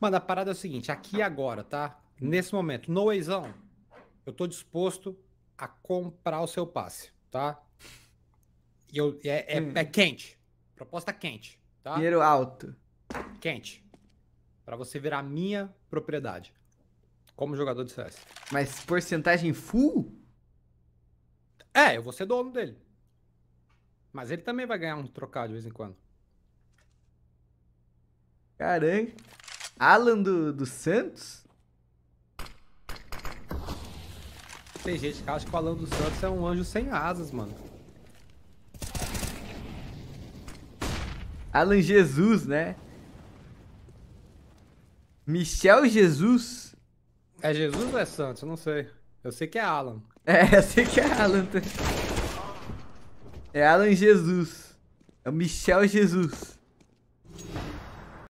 Mano, a parada é o seguinte, aqui agora, tá? Nesse momento, no Eizão, eu tô disposto a comprar o seu passe, tá? E eu, é, é, hum. é quente. Proposta quente, tá? Dinheiro alto. Quente. para você virar minha propriedade. Como jogador de CS. Mas porcentagem full? É, eu vou ser dono dele. Mas ele também vai ganhar um trocado de vez em quando. Caramba. Alan do, do Santos? Tem gente que acha que o Alan do Santos é um anjo sem asas, mano. Alan Jesus, né? Michel Jesus? É Jesus ou é Santos? Eu não sei. Eu sei que é Alan. É, eu sei que é Alan. É Alan Jesus. É o Michel Jesus.